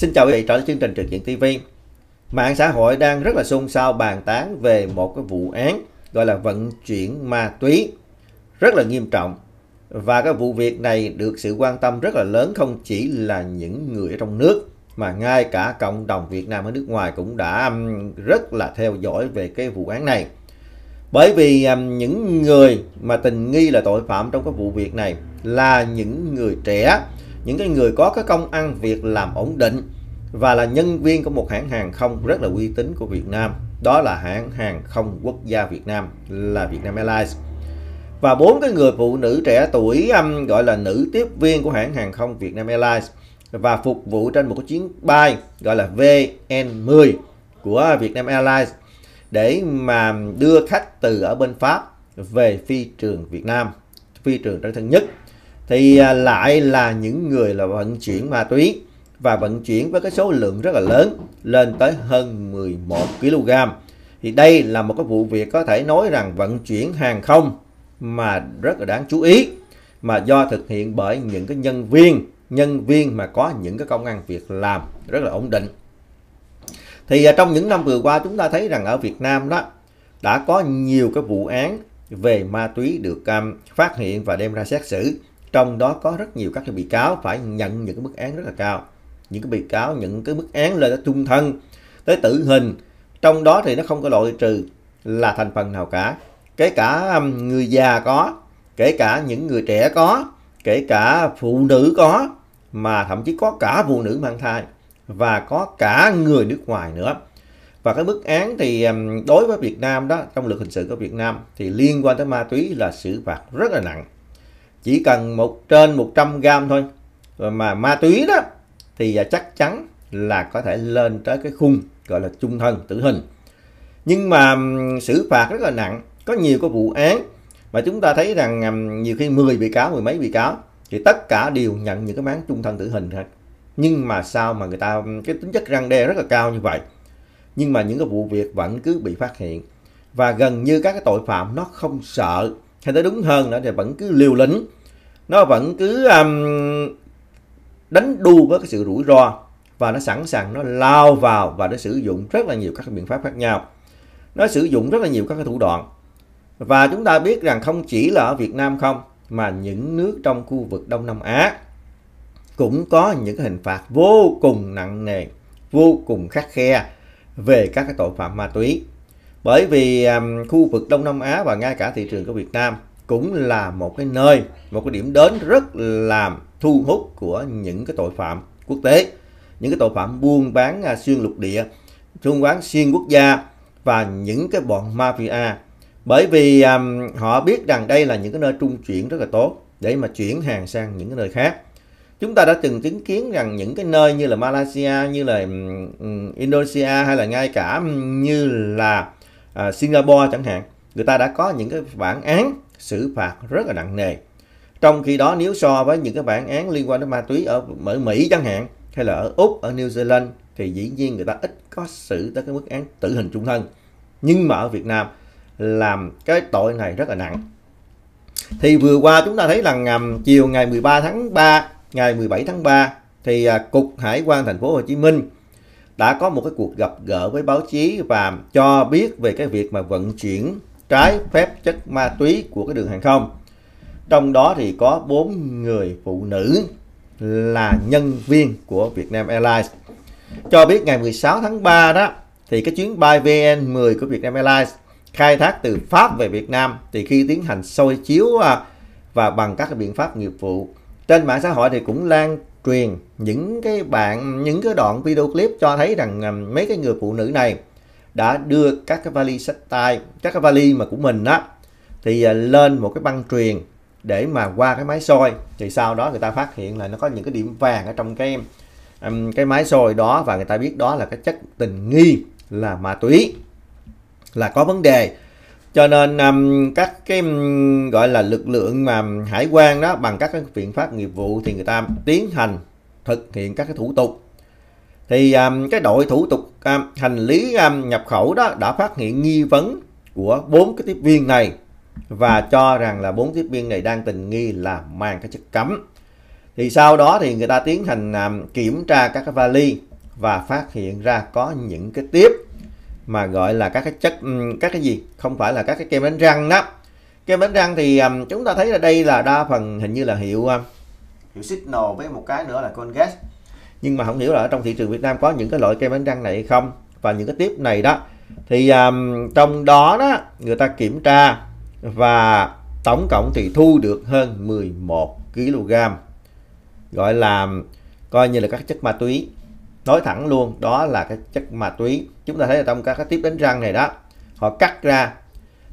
Xin chào quý vị trở lại chương trình Trực diện TV. Mạng xã hội đang rất là xôn xao bàn tán về một cái vụ án gọi là vận chuyển ma túy rất là nghiêm trọng. Và cái vụ việc này được sự quan tâm rất là lớn không chỉ là những người ở trong nước mà ngay cả cộng đồng Việt Nam ở nước ngoài cũng đã um, rất là theo dõi về cái vụ án này. Bởi vì um, những người mà tình nghi là tội phạm trong cái vụ việc này là những người trẻ những cái người có cái công ăn việc làm ổn định và là nhân viên của một hãng hàng không rất là uy tín của Việt Nam. Đó là hãng hàng không quốc gia Việt Nam là Vietnam Airlines. Và bốn cái người phụ nữ trẻ tuổi um, gọi là nữ tiếp viên của hãng hàng không Vietnam Airlines và phục vụ trên một chuyến bay gọi là VN10 của Vietnam Airlines để mà đưa khách từ ở bên Pháp về phi trường Việt Nam, phi trường Trần Thân Nhất thì à, lại là những người là vận chuyển ma túy và vận chuyển với cái số lượng rất là lớn lên tới hơn 11 kg. Thì đây là một cái vụ việc có thể nói rằng vận chuyển hàng không mà rất là đáng chú ý mà do thực hiện bởi những cái nhân viên nhân viên mà có những cái công an việc làm rất là ổn định. Thì à, trong những năm vừa qua chúng ta thấy rằng ở Việt Nam đó đã có nhiều cái vụ án về ma túy được um, phát hiện và đem ra xét xử. Trong đó có rất nhiều các bị cáo phải nhận những cái mức án rất là cao. Những cái bị cáo nhận cái mức án lên tới trung thân tới tử hình. Trong đó thì nó không có loại trừ là thành phần nào cả. Kể cả um, người già có, kể cả những người trẻ có, kể cả phụ nữ có, mà thậm chí có cả phụ nữ mang thai và có cả người nước ngoài nữa. Và cái mức án thì um, đối với Việt Nam đó, trong luật hình sự của Việt Nam thì liên quan tới ma túy là xử phạt rất là nặng chỉ cần một trên 100 gram thôi mà ma túy đó thì à, chắc chắn là có thể lên tới cái khung gọi là chung thân tử hình nhưng mà xử phạt rất là nặng có nhiều cái vụ án mà chúng ta thấy rằng nhiều khi 10 bị cáo mười mấy bị cáo thì tất cả đều nhận những cái án chung thân tử hình hết nhưng mà sao mà người ta cái tính chất răng đe rất là cao như vậy nhưng mà những cái vụ việc vẫn cứ bị phát hiện và gần như các cái tội phạm nó không sợ hay nói đúng hơn nữa thì vẫn cứ liều lĩnh nó vẫn cứ um, đánh đu với cái sự rủi ro và nó sẵn sàng nó lao vào và nó sử dụng rất là nhiều các biện pháp khác nhau nó sử dụng rất là nhiều các cái thủ đoạn và chúng ta biết rằng không chỉ là ở Việt Nam không mà những nước trong khu vực Đông Nam Á cũng có những hình phạt vô cùng nặng nề vô cùng khắc khe về các cái tội phạm ma túy bởi vì um, khu vực Đông Nam Á và ngay cả thị trường của Việt Nam cũng là một cái nơi, một cái điểm đến rất là thu hút của những cái tội phạm quốc tế, những cái tội phạm buôn bán uh, xuyên lục địa, buôn bán xuyên quốc gia và những cái bọn mafia. Bởi vì um, họ biết rằng đây là những cái nơi trung chuyển rất là tốt để mà chuyển hàng sang những cái nơi khác chúng ta đã từng chứng kiến rằng những cái nơi như là Malaysia, như là Indonesia hay là ngay cả như là à, Singapore chẳng hạn người ta đã có những cái bản án xử phạt rất là nặng nề trong khi đó nếu so với những cái bản án liên quan đến ma túy ở, ở Mỹ chẳng hạn hay là ở Úc ở New Zealand thì dĩ nhiên người ta ít có xử tới cái mức án tử hình trung thân nhưng mà ở Việt Nam làm cái tội này rất là nặng thì vừa qua chúng ta thấy là ngầm chiều ngày 13 tháng 3 ngày 17 tháng 3 thì à, cục hải quan thành phố Hồ Chí Minh đã có một cái cuộc gặp gỡ với báo chí và cho biết về cái việc mà vận chuyển trái phép chất ma túy của cái đường hàng không. Trong đó thì có bốn người phụ nữ là nhân viên của Vietnam Airlines. Cho biết ngày 16 tháng 3 đó thì cái chuyến bay VN10 của Vietnam Airlines khai thác từ Pháp về Việt Nam thì khi tiến hành soi chiếu à, và bằng các biện pháp nghiệp vụ trên mạng xã hội thì cũng lan truyền những cái bạn những cái đoạn video clip cho thấy rằng à, mấy cái người phụ nữ này đã đưa các cái vali sách tay các cái vali mà của mình á thì à, lên một cái băng truyền để mà qua cái máy soi thì sau đó người ta phát hiện là nó có những cái điểm vàng ở trong cái à, cái máy soi đó và người ta biết đó là cái chất tình nghi là ma túy là có vấn đề cho nên um, các cái um, gọi là lực lượng mà hải quan đó bằng các cái biện pháp nghiệp vụ thì người ta tiến hành thực hiện các cái thủ tục thì um, cái đội thủ tục um, hành lý um, nhập khẩu đó đã phát hiện nghi vấn của bốn cái tiếp viên này và cho rằng là bốn tiếp viên này đang tình nghi là mang cái chất cấm thì sau đó thì người ta tiến hành um, kiểm tra các cái vali và phát hiện ra có những cái tiếp mà gọi là các cái chất các cái gì không phải là các cái kem đánh răng đó kem đánh răng thì um, chúng ta thấy là đây là đa phần hình như là hiệu um, hiệu Signal với một cái nữa là Colgate nhưng mà không hiểu là ở trong thị trường Việt Nam có những cái loại kem đánh răng này hay không và những cái tiếp này đó thì um, trong đó đó người ta kiểm tra và tổng cộng thì thu được hơn 11 kg gọi là coi như là các chất ma túy nói thẳng luôn đó là cái chất ma túy chúng ta thấy là trong các cái tiếp đánh răng này đó họ cắt ra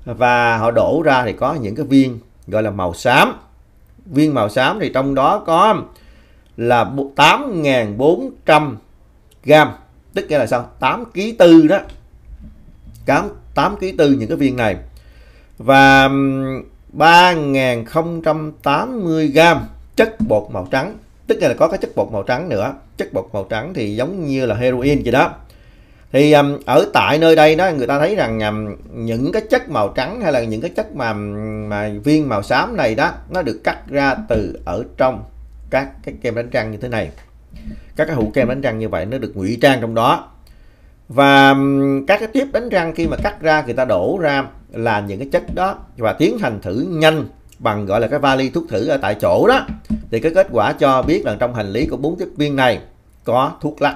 và họ đổ ra thì có những cái viên gọi là màu xám viên màu xám thì trong đó có là 8.400 gram tức nghĩa là sao 8 ký tư đó 8, 8 ký tư những cái viên này và 3.080 gram chất bột màu trắng tức là có cái chất bột màu trắng nữa chất bột màu trắng thì giống như là heroin vậy đó thì um, ở tại nơi đây đó người ta thấy rằng um, những cái chất màu trắng hay là những cái chất mà um, mà viên màu xám này đó nó được cắt ra từ ở trong các cái kem đánh răng như thế này các cái hũ kem đánh răng như vậy nó được ngụy trang trong đó và um, các cái tiếp đánh răng khi mà cắt ra người ta đổ ra là những cái chất đó và tiến hành thử nhanh bằng gọi là cái vali thuốc thử ở tại chỗ đó thì cái kết quả cho biết là trong hành lý của bốn tiếp viên này có thuốc lắc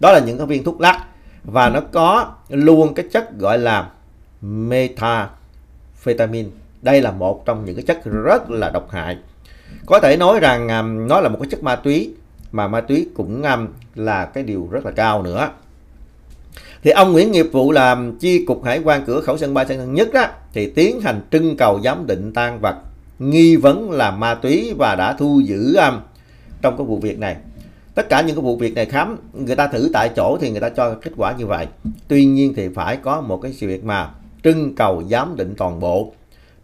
đó là những cái viên thuốc lắc và nó có luôn cái chất gọi là methamphetamine đây là một trong những cái chất rất là độc hại có thể nói rằng à, nó là một cái chất ma túy mà ma túy cũng à, là cái điều rất là cao nữa thì ông Nguyễn Nghiệp vụ làm chi cục hải quan cửa khẩu sân bay Tân Sơn Nhất đó, thì tiến hành trưng cầu giám định tan vật nghi vấn là ma túy và đã thu giữ um, trong cái vụ việc này. Tất cả những cái vụ việc này khám người ta thử tại chỗ thì người ta cho kết quả như vậy. Tuy nhiên thì phải có một cái sự việc mà trưng cầu giám định toàn bộ.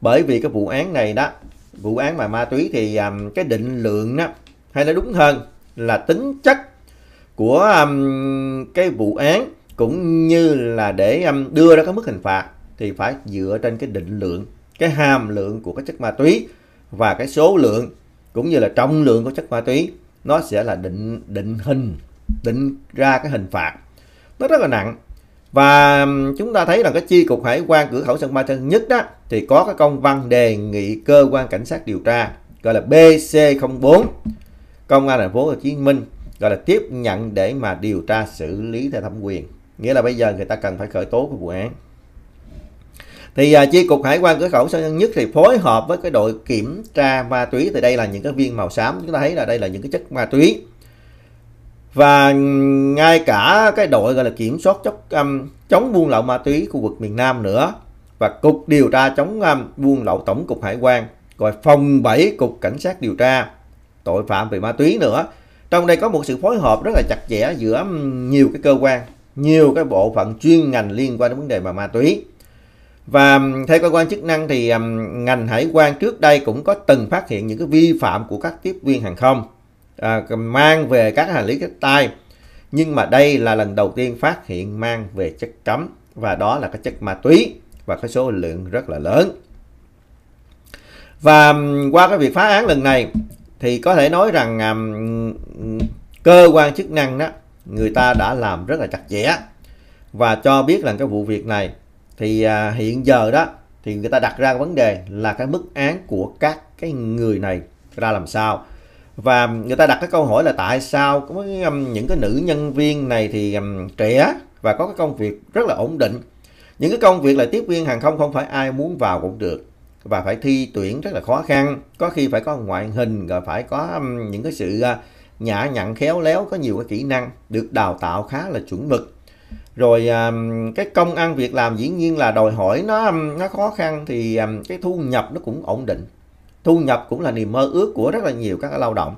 Bởi vì cái vụ án này đó, vụ án mà ma túy thì um, cái định lượng đó hay là đúng hơn là tính chất của um, cái vụ án cũng như là để um, đưa ra cái mức hình phạt thì phải dựa trên cái định lượng, cái hàm lượng của cái chất ma túy và cái số lượng cũng như là trọng lượng của chất ma túy nó sẽ là định định hình, định ra cái hình phạt. Nó rất là nặng. Và um, chúng ta thấy là cái chi cục hải quan cửa khẩu sân bay Tân Nhất đó thì có cái công văn đề nghị cơ quan cảnh sát điều tra gọi là BC04 công an thành phố Hồ Chí Minh gọi là tiếp nhận để mà điều tra xử lý theo thẩm quyền nghĩa là bây giờ người ta cần phải khởi tố cái vụ án thì uh, chi cục hải quan cửa khẩu sân nhân nhất thì phối hợp với cái đội kiểm tra ma túy thì đây là những cái viên màu xám chúng ta thấy là đây là những cái chất ma túy và ngay cả cái đội gọi là kiểm soát chống, um, chống buôn lậu ma túy khu vực miền Nam nữa và cục điều tra chống um, buôn lậu tổng cục hải quan gọi phòng 7 cục cảnh sát điều tra tội phạm về ma túy nữa trong đây có một sự phối hợp rất là chặt chẽ giữa um, nhiều cái cơ quan nhiều cái bộ phận chuyên ngành liên quan đến vấn đề mà ma túy. Và theo cơ quan chức năng thì ngành hải quan trước đây cũng có từng phát hiện những cái vi phạm của các tiếp viên hàng không à, mang về các hành lý sách tay. Nhưng mà đây là lần đầu tiên phát hiện mang về chất cấm và đó là cái chất ma túy và cái số lượng rất là lớn. Và qua cái việc phá án lần này thì có thể nói rằng um, cơ quan chức năng đó người ta đã làm rất là chặt chẽ và cho biết là cái vụ việc này thì à, hiện giờ đó thì người ta đặt ra vấn đề là cái mức án của các cái người này ra làm sao và người ta đặt cái câu hỏi là tại sao có um, những cái nữ nhân viên này thì um, trẻ và có cái công việc rất là ổn định những cái công việc là tiếp viên hàng không không phải ai muốn vào cũng được và phải thi tuyển rất là khó khăn có khi phải có ngoại hình rồi phải có um, những cái sự à, nhã nhặn khéo léo, có nhiều cái kỹ năng, được đào tạo khá là chuẩn mực. Rồi à, cái công ăn việc làm dĩ nhiên là đòi hỏi nó nó khó khăn thì à, cái thu nhập nó cũng ổn định. Thu nhập cũng là niềm mơ ước của rất là nhiều các lao động.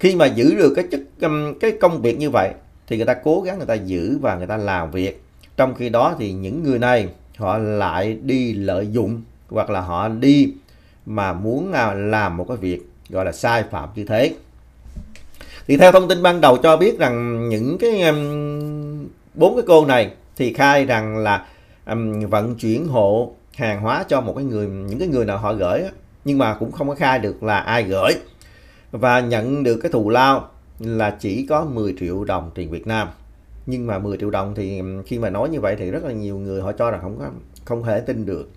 Khi mà giữ được cái chức um, cái công việc như vậy thì người ta cố gắng người ta giữ và người ta làm việc. Trong khi đó thì những người này họ lại đi lợi dụng hoặc là họ đi mà muốn à, làm một cái việc gọi là sai phạm như thế thì theo thông tin ban đầu cho biết rằng những cái um, bốn cái cô này thì khai rằng là um, vận chuyển hộ hàng hóa cho một cái người những cái người nào họ gửi nhưng mà cũng không có khai được là ai gửi và nhận được cái thù lao là chỉ có 10 triệu đồng tiền Việt Nam nhưng mà 10 triệu đồng thì um, khi mà nói như vậy thì rất là nhiều người họ cho rằng không có không thể tin được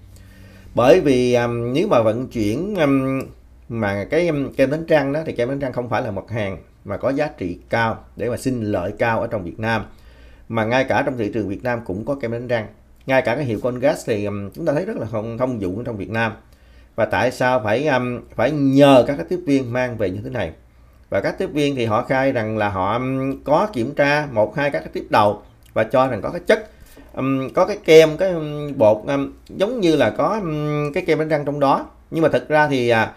bởi vì um, nếu mà vận chuyển um, mà cái um, kem đánh răng đó thì kem đánh răng không phải là mặt hàng mà có giá trị cao để mà xin lợi cao ở trong Việt Nam mà ngay cả trong thị trường Việt Nam cũng có kem đánh răng ngay cả cái hiệu con thì um, chúng ta thấy rất là không thông dụng trong Việt Nam và tại sao phải um, phải nhờ các tiếp viên mang về như thế này và các tiếp viên thì họ khai rằng là họ um, có kiểm tra một hai các tiếp đầu và cho rằng có cái chất có cái kem cái bột giống như là có cái kem đánh răng trong đó nhưng mà thật ra thì à,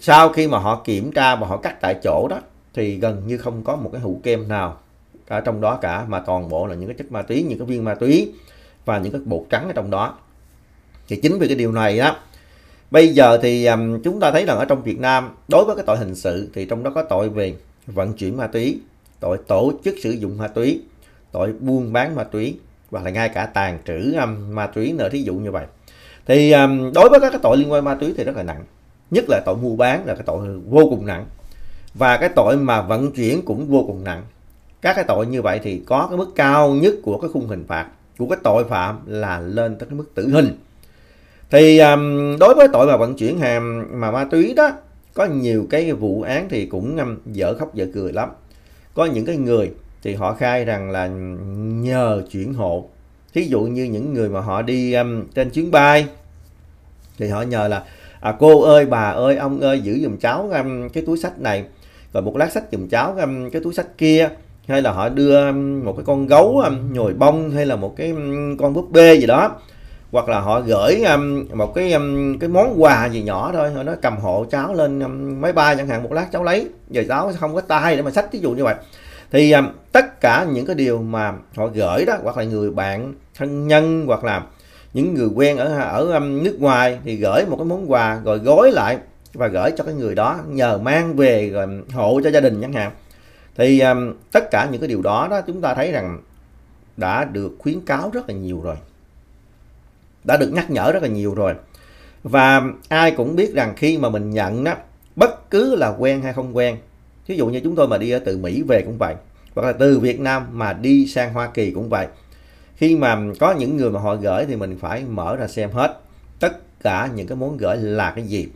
sau khi mà họ kiểm tra và họ cắt tại chỗ đó thì gần như không có một cái hũ kem nào ở trong đó cả mà toàn bộ là những cái chất ma túy, những cái viên ma túy và những cái bột trắng ở trong đó. Thì chính vì cái điều này đó Bây giờ thì um, chúng ta thấy rằng ở trong Việt Nam đối với cái tội hình sự thì trong đó có tội về vận chuyển ma túy, tội tổ chức sử dụng ma túy, tội buôn bán ma túy và là ngay cả tàn trữ um, ma túy nữa thí dụ như vậy. Thì um, đối với các cái tội liên quan ma túy thì rất là nặng, nhất là tội mua bán là cái tội vô cùng nặng. Và cái tội mà vận chuyển cũng vô cùng nặng. Các cái tội như vậy thì có cái mức cao nhất của cái khung hình phạt của cái tội phạm là lên tới cái mức tử hình. Thì um, đối với tội mà vận chuyển hàng mà ma túy đó có nhiều cái vụ án thì cũng um, dở khóc dở cười lắm. Có những cái người thì họ khai rằng là nhờ chuyển hộ. Thí dụ như những người mà họ đi um, trên chuyến bay thì họ nhờ là à, cô ơi bà ơi ông ơi giữ giùm cháu um, cái túi sách này và một lát sách giùm cháu um, cái túi sách kia hay là họ đưa um, một cái con gấu um, nhồi bông hay là một cái con búp bê gì đó hoặc là họ gửi một cái cái món quà gì nhỏ thôi nó cầm hộ cháu lên máy bay chẳng hạn một lát cháu lấy giờ cháu không có tay để mà sách ví dụ như vậy thì tất cả những cái điều mà họ gửi đó hoặc là người bạn thân nhân hoặc là những người quen ở ở nước ngoài thì gửi một cái món quà rồi gói lại và gửi cho cái người đó nhờ mang về hộ cho gia đình chẳng hạn thì um, tất cả những cái điều đó đó chúng ta thấy rằng đã được khuyến cáo rất là nhiều rồi đã được nhắc nhở rất là nhiều rồi và ai cũng biết rằng khi mà mình nhận đó bất cứ là quen hay không quen ví dụ như chúng tôi mà đi từ Mỹ về cũng vậy hoặc là từ Việt Nam mà đi sang Hoa Kỳ cũng vậy khi mà có những người mà họ gửi thì mình phải mở ra xem hết tất cả những cái muốn gửi là cái gì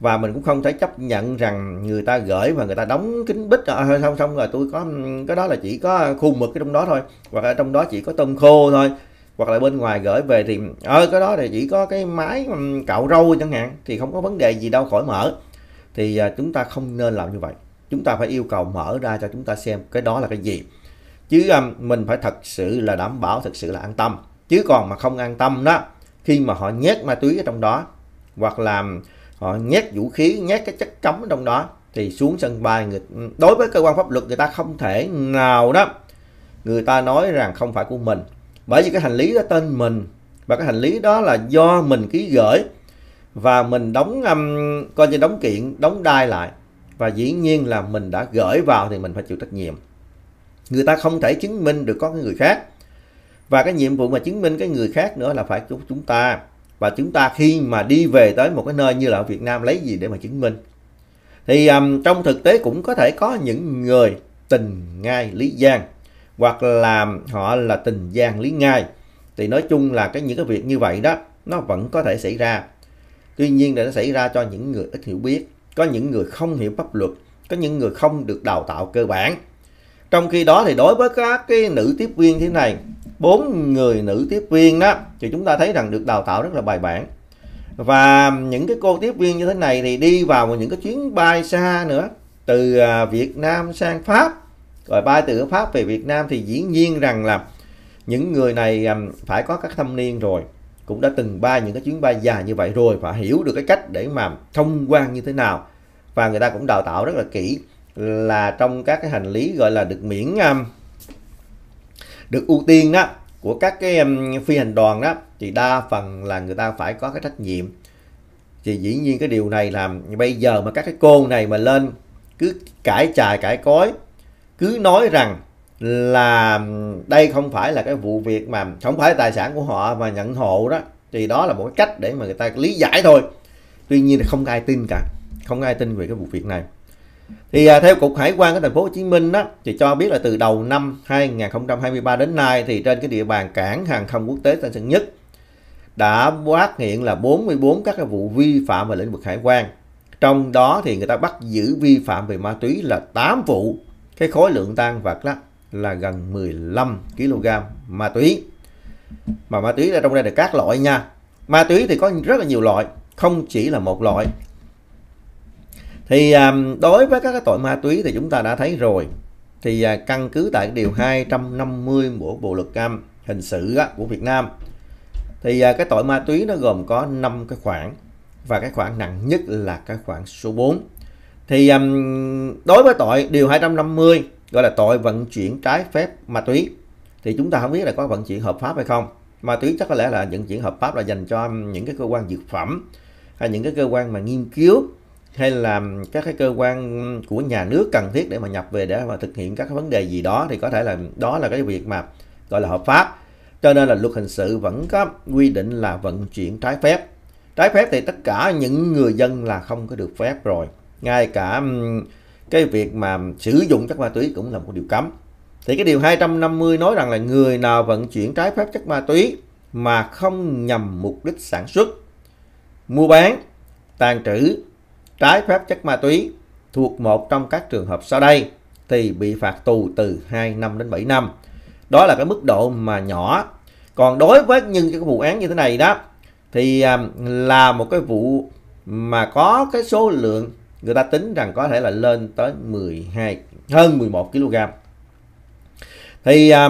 và mình cũng không thể chấp nhận rằng người ta gửi và người ta đóng kính bích à, xong xong rồi tôi có cái đó là chỉ có khu mực cái trong đó thôi hoặc là trong đó chỉ có tôm khô thôi hoặc là bên ngoài gửi về thì ờ cái đó thì chỉ có cái máy cạo râu chẳng hạn thì không có vấn đề gì đâu khỏi mở thì à, chúng ta không nên làm như vậy chúng ta phải yêu cầu mở ra cho chúng ta xem cái đó là cái gì chứ à, mình phải thật sự là đảm bảo thật sự là an tâm chứ còn mà không an tâm đó khi mà họ nhét ma túy ở trong đó hoặc làm họ nhét vũ khí nhét cái chất cấm trong đó thì xuống sân bay người, đối với cơ quan pháp luật người ta không thể nào đó người ta nói rằng không phải của mình bởi vì cái hành lý đó tên mình và cái hành lý đó là do mình ký gửi và mình đóng um, coi như đóng kiện đóng đai lại và dĩ nhiên là mình đã gửi vào thì mình phải chịu trách nhiệm người ta không thể chứng minh được có cái người khác và cái nhiệm vụ mà chứng minh cái người khác nữa là phải chúng chúng ta và chúng ta khi mà đi về tới một cái nơi như là ở Việt Nam lấy gì để mà chứng minh thì um, trong thực tế cũng có thể có những người tình ngay lý giang hoặc là họ là tình giang lý ngay thì nói chung là cái những cái việc như vậy đó nó vẫn có thể xảy ra tuy nhiên là nó xảy ra cho những người ít hiểu biết có những người không hiểu pháp luật có những người không được đào tạo cơ bản trong khi đó thì đối với các cái nữ tiếp viên thế này bốn người nữ tiếp viên đó thì chúng ta thấy rằng được đào tạo rất là bài bản và những cái cô tiếp viên như thế này thì đi vào những cái chuyến bay xa nữa từ à, Việt Nam sang Pháp rồi bay từ Pháp về Việt Nam thì dĩ nhiên rằng là những người này à, phải có các thâm niên rồi cũng đã từng bay những cái chuyến bay dài như vậy rồi và hiểu được cái cách để mà thông quan như thế nào và người ta cũng đào tạo rất là kỹ là trong các cái hành lý gọi là được miễn à, được ưu tiên đó của các cái phi hành đoàn đó thì đa phần là người ta phải có cái trách nhiệm thì dĩ nhiên cái điều này làm bây giờ mà các cái cô này mà lên cứ cãi chài cãi cối cứ nói rằng là đây không phải là cái vụ việc mà không phải tài sản của họ mà nhận hộ đó thì đó là một cái cách để mà người ta lý giải thôi tuy nhiên là không ai tin cả không ai tin về cái vụ việc này thì à, theo cục hải quan của thành phố Hồ Chí Minh đó thì cho biết là từ đầu năm 2023 đến nay thì trên cái địa bàn cảng hàng không quốc tế Tân Sơn Nhất đã phát hiện là 44 các cái vụ vi phạm về lĩnh vực hải quan. Trong đó thì người ta bắt giữ vi phạm về ma túy là 8 vụ. Cái khối lượng tan vật đó là gần 15 kg ma túy. Mà ma túy là trong đây là các loại nha. Ma túy thì có rất là nhiều loại, không chỉ là một loại thì um, đối với các cái tội ma túy thì chúng ta đã thấy rồi. Thì à, căn cứ tại điều 250 của Bộ luật cam hình sự của Việt Nam thì à, cái tội ma túy nó gồm có 5 cái khoản và cái khoản nặng nhất là cái khoản số 4. Thì um, đối với tội điều 250 gọi là tội vận chuyển trái phép ma túy thì chúng ta không biết là có vận chuyển hợp pháp hay không. Ma túy chắc có lẽ là vận chuyển hợp pháp là dành cho um, những cái cơ quan dược phẩm hay những cái cơ quan mà nghiên cứu hay là các cái cơ quan của nhà nước cần thiết để mà nhập về để mà thực hiện các cái vấn đề gì đó thì có thể là đó là cái việc mà gọi là hợp pháp cho nên là luật hình sự vẫn có quy định là vận chuyển trái phép trái phép thì tất cả những người dân là không có được phép rồi ngay cả cái việc mà sử dụng chất ma túy cũng là một điều cấm thì cái điều 250 nói rằng là người nào vận chuyển trái phép chất ma túy mà không nhằm mục đích sản xuất mua bán tàn trữ trái phép chất ma túy thuộc một trong các trường hợp sau đây thì bị phạt tù từ 2 năm đến 7 năm. Đó là cái mức độ mà nhỏ. Còn đối với những cái vụ án như thế này đó thì à, là một cái vụ mà có cái số lượng người ta tính rằng có thể là lên tới 12 hơn 11 kg. Thì à,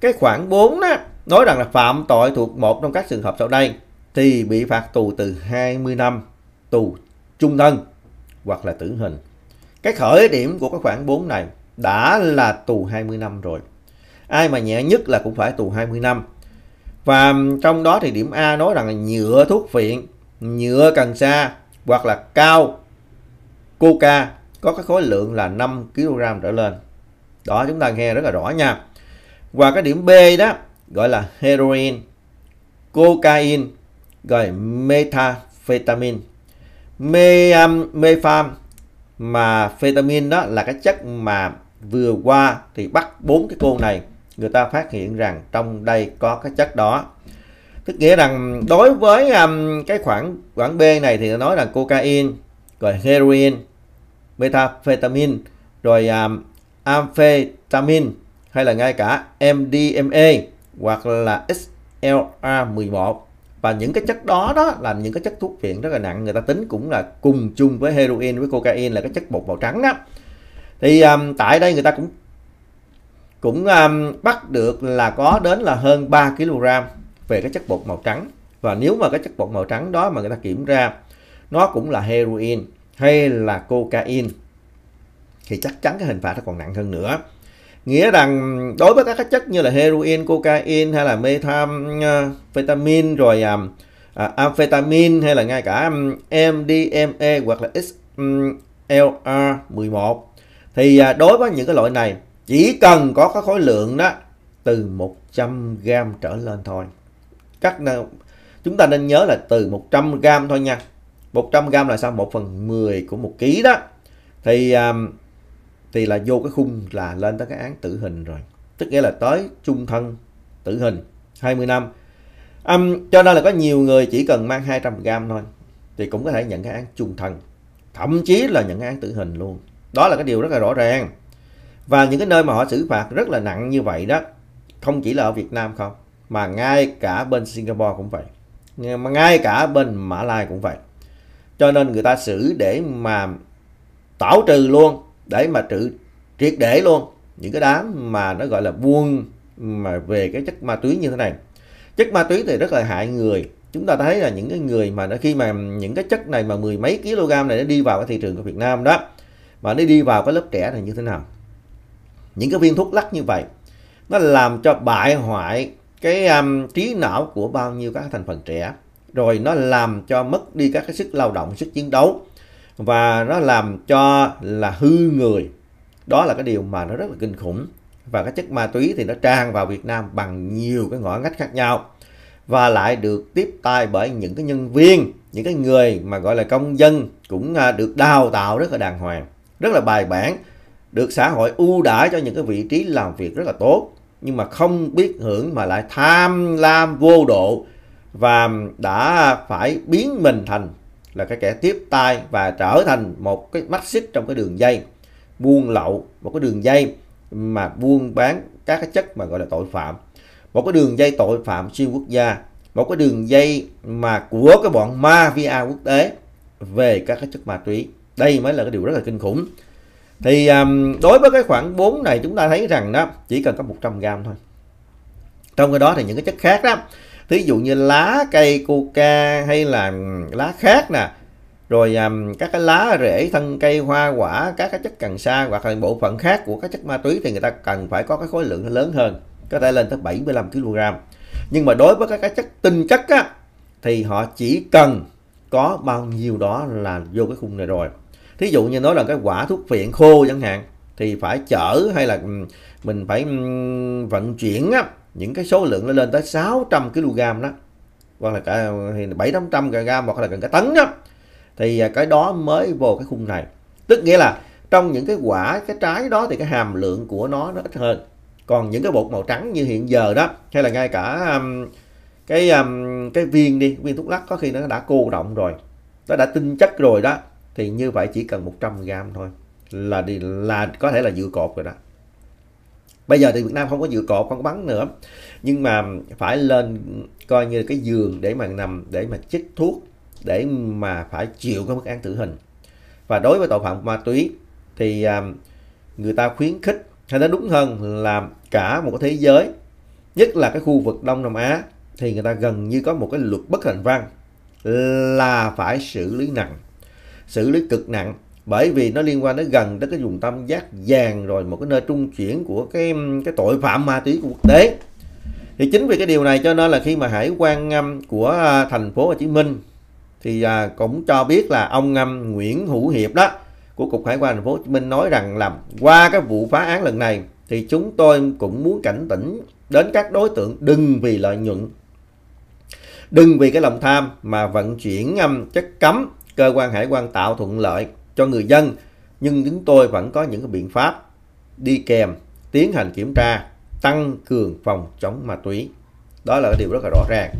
cái khoảng 4 đó nói rằng là phạm tội thuộc một trong các trường hợp sau đây thì bị phạt tù từ 20 năm tù trung thân hoặc là tử hình. Cái khởi điểm của cái khoảng 4 này đã là tù 20 năm rồi. Ai mà nhẹ nhất là cũng phải tù 20 năm. Và trong đó thì điểm A nói rằng là nhựa thuốc viện, nhựa cần sa hoặc là cao coca có cái khối lượng là 5 kg trở lên. Đó chúng ta nghe rất là rõ nha. Và cái điểm B đó gọi là heroin, cocaine, rồi methamphetamine mê um, mê pham mà phetamin đó là cái chất mà vừa qua thì bắt bốn cái côn này người ta phát hiện rằng trong đây có cái chất đó tức nghĩa rằng đối với um, cái khoảng khoảng B này thì nói là cocaine rồi heroin methamphetamine rồi um, amphetamine hay là ngay cả MDMA hoặc là XLA11 và những cái chất đó đó là những cái chất thuốc phiện rất là nặng người ta tính cũng là cùng chung với heroin với cocaine là cái chất bột màu trắng đó thì um, tại đây người ta cũng cũng um, bắt được là có đến là hơn 3 kg về cái chất bột màu trắng và nếu mà cái chất bột màu trắng đó mà người ta kiểm ra nó cũng là heroin hay là cocaine thì chắc chắn cái hình phạt nó còn nặng hơn nữa nghĩa rằng đối với các cái chất như là heroin, cocaine hay là methamphetamine à, rồi à, à, amphetamine hay là ngay cả à, MDMA hoặc là XLR11 thì à, đối với những cái loại này chỉ cần có cái khối lượng đó từ 100 gram trở lên thôi. Các chúng ta nên nhớ là từ 100 gram thôi nha. 100 gram là sao? 1 phần 10 của 1 kg đó. Thì um, thì là vô cái khung là lên tới cái án tử hình rồi tức nghĩa là tới chung thân tử hình 20 năm um, cho nên là có nhiều người chỉ cần mang 200 gram thôi thì cũng có thể nhận cái án chung thân thậm chí là nhận cái án tử hình luôn đó là cái điều rất là rõ ràng và những cái nơi mà họ xử phạt rất là nặng như vậy đó không chỉ là ở Việt Nam không mà ngay cả bên Singapore cũng vậy mà ngay cả bên Mã Lai cũng vậy cho nên người ta xử để mà tảo trừ luôn để mà trừ triệt để luôn những cái đám mà nó gọi là buôn mà về cái chất ma túy như thế này chất ma túy thì rất là hại người chúng ta thấy là những cái người mà nó khi mà những cái chất này mà mười mấy kg này nó đi vào cái thị trường của Việt Nam đó mà nó đi vào cái lớp trẻ này như thế nào những cái viên thuốc lắc như vậy nó làm cho bại hoại cái um, trí não của bao nhiêu các thành phần trẻ rồi nó làm cho mất đi các cái sức lao động sức chiến đấu và nó làm cho là hư người đó là cái điều mà nó rất là kinh khủng và cái chất ma túy thì nó tràn vào Việt Nam bằng nhiều cái ngõ ngách khác nhau và lại được tiếp tay bởi những cái nhân viên những cái người mà gọi là công dân cũng à, được đào tạo rất là đàng hoàng rất là bài bản được xã hội ưu đãi cho những cái vị trí làm việc rất là tốt nhưng mà không biết hưởng mà lại tham lam vô độ và đã phải biến mình thành là cái kẻ tiếp tay và trở thành một cái mắt xích trong cái đường dây buôn lậu một cái đường dây mà buôn bán các cái chất mà gọi là tội phạm một cái đường dây tội phạm xuyên quốc gia một cái đường dây mà của cái bọn mafia quốc tế về các cái chất ma túy đây mới là cái điều rất là kinh khủng thì um, đối với cái khoảng 4 này chúng ta thấy rằng đó chỉ cần có 100 gram thôi trong cái đó thì những cái chất khác đó thí dụ như lá cây coca hay là lá khác nè rồi um, các cái lá rễ thân cây hoa quả các cái chất cần sa hoặc là bộ phận khác của các chất ma túy thì người ta cần phải có cái khối lượng lớn hơn có thể lên tới 75 kg nhưng mà đối với các cái chất tinh chất á, thì họ chỉ cần có bao nhiêu đó là vô cái khung này rồi thí dụ như nói là cái quả thuốc phiện khô chẳng hạn thì phải chở hay là ừ, mình phải ừ, vận chuyển á, những cái số lượng nó lên tới 600 kg đó hoặc là cả 7 800 kg hoặc là gần cả tấn đó thì à, cái đó mới vô cái khung này tức nghĩa là trong những cái quả cái trái đó thì cái hàm lượng của nó nó ít hơn còn những cái bột màu trắng như hiện giờ đó hay là ngay cả um, cái um, cái viên đi viên thuốc lắc có khi nó đã cô động rồi nó đã tinh chất rồi đó thì như vậy chỉ cần 100 gram thôi là đi là có thể là dự cột rồi đó bây giờ thì Việt Nam không có dự cột không có bắn nữa nhưng mà phải lên coi như cái giường để mà nằm để mà chích thuốc để mà phải chịu cái mức án tử hình và đối với tội phạm ma túy thì à, người ta khuyến khích hay nói đúng hơn là cả một cái thế giới nhất là cái khu vực Đông Nam Á thì người ta gần như có một cái luật bất thành văn là phải xử lý nặng xử lý cực nặng bởi vì nó liên quan đến gần đến cái vùng tâm giác vàng rồi một cái nơi trung chuyển của cái cái tội phạm ma túy của quốc tế thì chính vì cái điều này cho nên là khi mà hải quan ngâm um, của à, thành phố Hồ Chí Minh thì à, cũng cho biết là ông ngâm um, Nguyễn Hữu Hiệp đó của cục hải quan thành phố Hồ Chí Minh nói rằng là qua cái vụ phá án lần này thì chúng tôi cũng muốn cảnh tỉnh đến các đối tượng đừng vì lợi nhuận đừng vì cái lòng tham mà vận chuyển ngâm um, chất cấm cơ quan hải quan tạo thuận lợi cho người dân, nhưng chúng tôi vẫn có những biện pháp đi kèm, tiến hành kiểm tra, tăng cường phòng chống ma túy. Đó là cái điều rất là rõ ràng.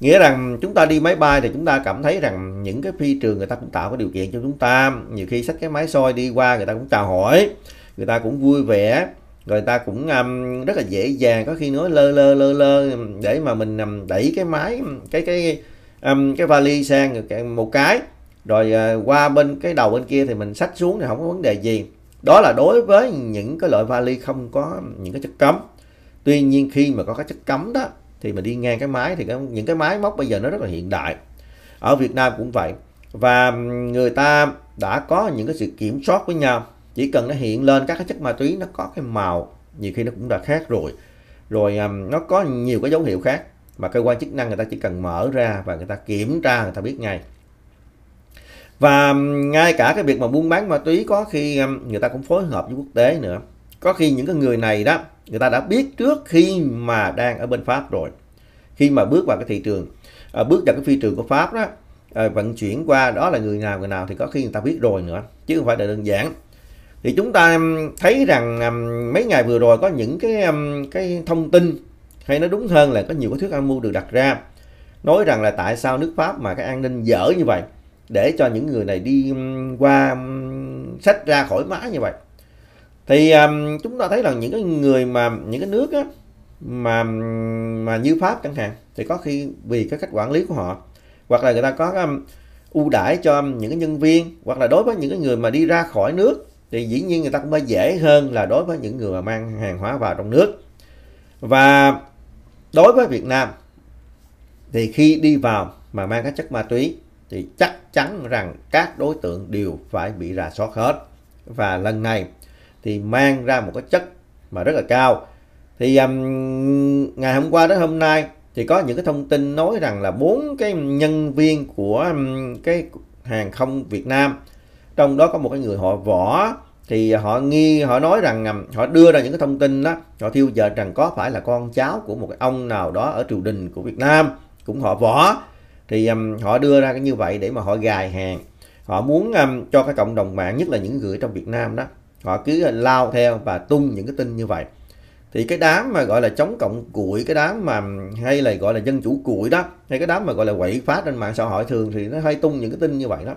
Nghĩa rằng chúng ta đi máy bay thì chúng ta cảm thấy rằng những cái phi trường người ta cũng tạo cái điều kiện cho chúng ta. Nhiều khi xách cái máy soi đi qua người ta cũng chào hỏi, người ta cũng vui vẻ, người ta cũng um, rất là dễ dàng có khi nói lơ lơ lơ lơ để mà mình um, đẩy cái máy cái cái um, cái vali sang một cái rồi à, qua bên cái đầu bên kia thì mình xách xuống thì không có vấn đề gì đó là đối với những cái loại vali không có những cái chất cấm tuy nhiên khi mà có cái chất cấm đó thì mình đi ngang cái máy thì cái, những cái máy móc bây giờ nó rất là hiện đại ở Việt Nam cũng vậy và người ta đã có những cái sự kiểm soát với nhau chỉ cần nó hiện lên các cái chất ma túy nó có cái màu nhiều khi nó cũng đã khác rồi rồi nó có nhiều cái dấu hiệu khác mà cơ quan chức năng người ta chỉ cần mở ra và người ta kiểm tra người ta biết ngay và ngay cả cái việc mà buôn bán ma túy có khi người ta cũng phối hợp với quốc tế nữa. Có khi những cái người này đó, người ta đã biết trước khi mà đang ở bên Pháp rồi. Khi mà bước vào cái thị trường, à, bước vào cái phi trường của Pháp đó, à, vận chuyển qua đó là người nào người nào thì có khi người ta biết rồi nữa, chứ không phải là đơn giản. Thì chúng ta thấy rằng mấy ngày vừa rồi có những cái cái thông tin hay nói đúng hơn là có nhiều cái thuyết âm mưu được đặt ra nói rằng là tại sao nước Pháp mà cái an ninh dở như vậy để cho những người này đi qua sách ra khỏi mã như vậy thì um, chúng ta thấy là những cái người mà những cái nước á, mà mà như pháp chẳng hạn thì có khi vì cái cách quản lý của họ hoặc là người ta có um, ưu đãi cho những cái nhân viên hoặc là đối với những cái người mà đi ra khỏi nước thì dĩ nhiên người ta cũng phải dễ hơn là đối với những người mà mang hàng hóa vào trong nước và đối với Việt Nam thì khi đi vào mà mang các chất ma túy thì chắc chắn rằng các đối tượng đều phải bị rà soát hết. Và lần này thì mang ra một cái chất mà rất là cao. Thì um, ngày hôm qua đến hôm nay thì có những cái thông tin nói rằng là bốn cái nhân viên của um, cái hàng không Việt Nam trong đó có một cái người họ võ thì họ nghi họ nói rằng họ đưa ra những cái thông tin đó họ thiêu dệt rằng có phải là con cháu của một cái ông nào đó ở triều đình của Việt Nam cũng họ võ thì um, họ đưa ra cái như vậy để mà họ gài hàng họ muốn um, cho cái cộng đồng mạng nhất là những người trong Việt Nam đó họ cứ uh, lao theo và tung những cái tin như vậy thì cái đám mà gọi là chống cộng cuội cái đám mà um, hay là gọi là dân chủ cuội đó hay cái đám mà gọi là quậy phá trên mạng xã hội thường thì nó hay tung những cái tin như vậy đó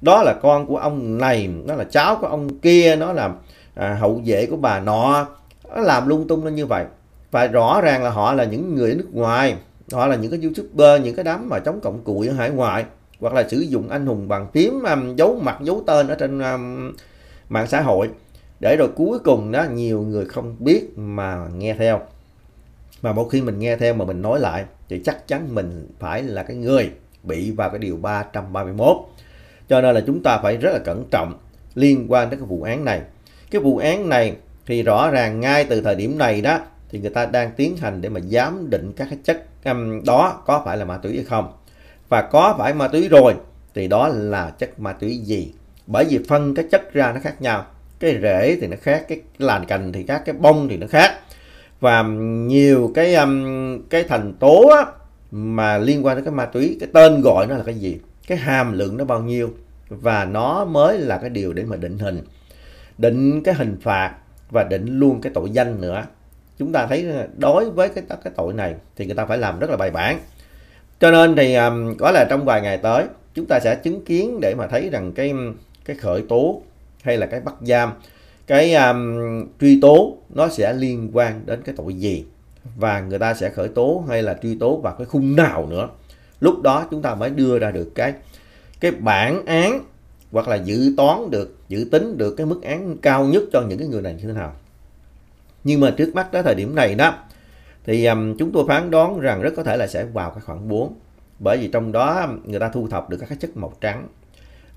đó là con của ông này nó là cháu của ông kia nó là à, hậu vệ của bà nọ nó làm lung tung lên như vậy và rõ ràng là họ là những người nước ngoài họ là những cái youtuber những cái đám mà chống cộng cùi ở hải ngoại hoặc là sử dụng anh hùng bằng tím um, giấu mặt giấu tên ở trên um, mạng xã hội để rồi cuối cùng đó nhiều người không biết mà nghe theo mà một khi mình nghe theo mà mình nói lại thì chắc chắn mình phải là cái người bị vào cái điều 331 cho nên là chúng ta phải rất là cẩn trọng liên quan đến cái vụ án này cái vụ án này thì rõ ràng ngay từ thời điểm này đó thì người ta đang tiến hành để mà giám định các cái chất um, đó có phải là ma túy hay không và có phải ma túy rồi thì đó là chất ma túy gì bởi vì phân các chất ra nó khác nhau cái rễ thì nó khác cái làn cành thì khác cái bông thì nó khác và um, nhiều cái um, cái thành tố á, mà liên quan đến cái ma túy cái tên gọi nó là cái gì cái hàm lượng nó bao nhiêu và nó mới là cái điều để mà định hình định cái hình phạt và định luôn cái tội danh nữa chúng ta thấy ờ, đối với cái cái tội này thì người ta phải làm rất là bài bản cho nên thì um, có là trong vài ngày tới chúng ta sẽ chứng kiến để mà thấy rằng cái cái khởi tố hay là cái bắt giam cái um, truy tố nó sẽ liên quan đến cái tội gì và người ta sẽ khởi tố hay là truy tố vào cái khung nào nữa lúc đó chúng ta mới đưa ra được cái cái bản án hoặc là dự toán được dự tính được cái mức án cao nhất cho những cái người này như thế nào nhưng mà trước mắt tới thời điểm này đó thì um, chúng tôi phán đoán rằng rất có thể là sẽ vào cái khoảng 4 bởi vì trong đó um, người ta thu thập được các chất màu trắng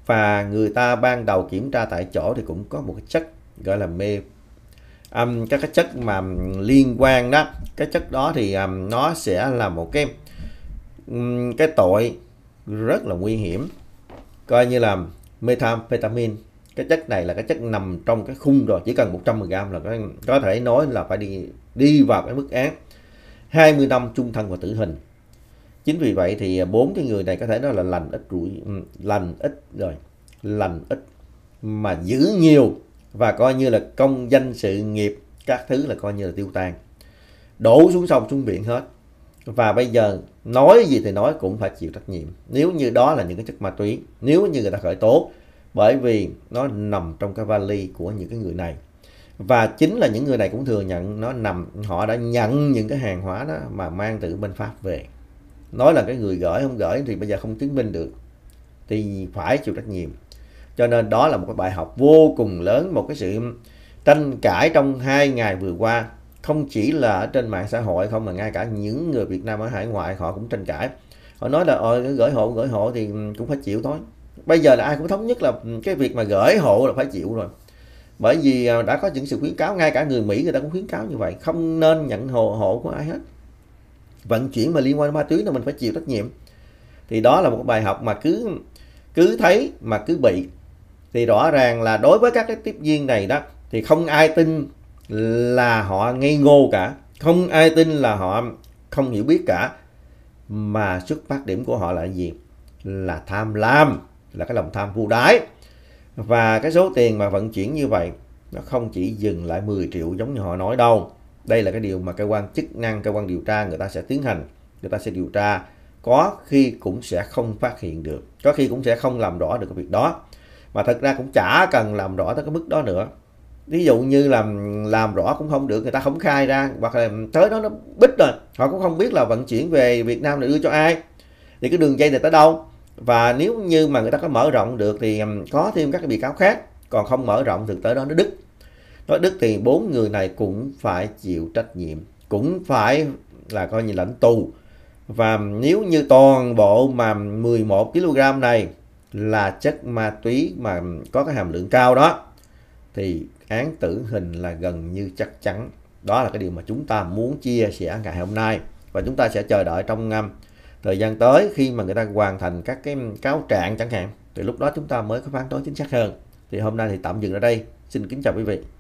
và người ta ban đầu kiểm tra tại chỗ thì cũng có một cái chất gọi là mê um, các cái chất mà um, liên quan đó cái chất đó thì um, nó sẽ là một cái um, cái tội rất là nguy hiểm coi như là methamphetamine cái chất này là cái chất nằm trong cái khung rồi chỉ cần 100 mg là có, có thể nói là phải đi đi vào cái mức án 20 năm trung thân và tử hình chính vì vậy thì bốn cái người này có thể nói là lành ít rủi ừ, lành ít rồi lành ít mà giữ nhiều và coi như là công danh sự nghiệp các thứ là coi như là tiêu tan đổ xuống sông xuống biển hết và bây giờ nói gì thì nói cũng phải chịu trách nhiệm nếu như đó là những cái chất ma túy nếu như người ta khởi tố bởi vì nó nằm trong cái vali của những cái người này và chính là những người này cũng thừa nhận nó nằm họ đã nhận những cái hàng hóa đó mà mang từ bên Pháp về nói là cái người gửi không gửi thì bây giờ không chứng minh được thì phải chịu trách nhiệm cho nên đó là một cái bài học vô cùng lớn một cái sự tranh cãi trong hai ngày vừa qua không chỉ là ở trên mạng xã hội không mà ngay cả những người Việt Nam ở hải ngoại họ cũng tranh cãi họ nói là ôi ờ, gửi hộ gửi hộ thì cũng phải chịu thôi bây giờ là ai cũng thống nhất là cái việc mà gửi hộ là phải chịu rồi bởi vì à, đã có những sự khuyến cáo ngay cả người Mỹ người ta cũng khuyến cáo như vậy không nên nhận hộ hộ của ai hết vận chuyển mà liên quan đến ma túy là mình phải chịu trách nhiệm thì đó là một bài học mà cứ cứ thấy mà cứ bị thì rõ ràng là đối với các cái tiếp viên này đó thì không ai tin là họ ngây ngô cả không ai tin là họ không hiểu biết cả mà xuất phát điểm của họ là gì là tham lam là cái lòng tham vô đái. Và cái số tiền mà vận chuyển như vậy nó không chỉ dừng lại 10 triệu giống như họ nói đâu. Đây là cái điều mà cơ quan chức năng, cơ quan điều tra người ta sẽ tiến hành, người ta sẽ điều tra. Có khi cũng sẽ không phát hiện được, có khi cũng sẽ không làm rõ được cái việc đó. Mà thật ra cũng chả cần làm rõ tới cái mức đó nữa. Ví dụ như là làm rõ cũng không được, người ta không khai ra, hoặc là tới đó nó bích rồi. Họ cũng không biết là vận chuyển về Việt Nam để đưa cho ai. Thì cái đường dây này tới đâu? và nếu như mà người ta có mở rộng được thì có thêm các bị cáo khác còn không mở rộng thì tới đó nó đứt nó đứt thì bốn người này cũng phải chịu trách nhiệm cũng phải là coi như lãnh tù và nếu như toàn bộ mà 11 kg này là chất ma túy mà có cái hàm lượng cao đó thì án tử hình là gần như chắc chắn đó là cái điều mà chúng ta muốn chia sẻ ngày hôm nay và chúng ta sẽ chờ đợi trong ngâm thời gian tới khi mà người ta hoàn thành các cái cáo trạng chẳng hạn thì lúc đó chúng ta mới có phán đoán chính xác hơn thì hôm nay thì tạm dừng ở đây xin kính chào quý vị